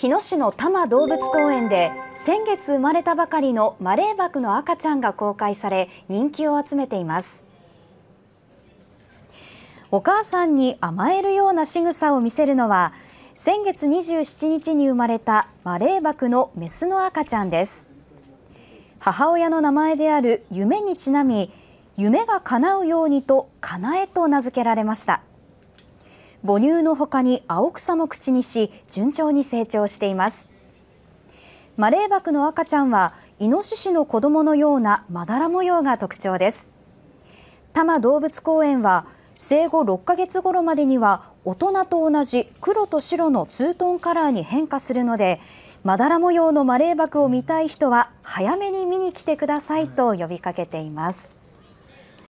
日野市の多摩動物公園で先月生まれたばかりのマレーバクの赤ちゃんが公開され人気を集めていますお母さんに甘えるような仕草を見せるのは先月27日に生まれたマレーバクのメスの赤ちゃんです母親の名前である夢にちなみ夢が叶うようにと叶えと名付けられました母乳の他に青草も口にし順調に成長していますマレーバクの赤ちゃんはイノシシの子供のようなまだら模様が特徴です多摩動物公園は生後6ヶ月頃までには大人と同じ黒と白のツートンカラーに変化するのでまだら模様のマレーバクを見たい人は早めに見に来てくださいと呼びかけています。